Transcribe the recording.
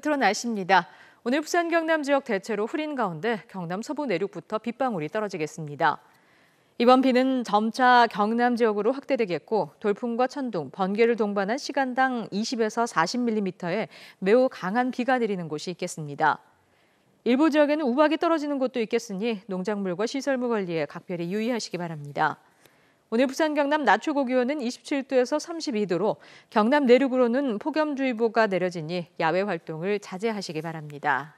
끝으로 날씨입니다. 오늘 부산 경남 지역 대체로 흐린 가운데 경남 서부 내륙부터 빗방울이 떨어지겠습니다. 이번 비는 점차 경남 지역으로 확대되겠고 돌풍과 천둥, 번개를 동반한 시간당 20에서 40mm의 매우 강한 비가 내리는 곳이 있겠습니다. 일부 지역에는 우박이 떨어지는 곳도 있겠으니 농작물과 시설물 관리에 각별히 유의하시기 바랍니다. 오늘 부산 경남 낮 최고 기온은 27도에서 32도로 경남 내륙으로는 폭염주의보가 내려지니 야외 활동을 자제하시기 바랍니다.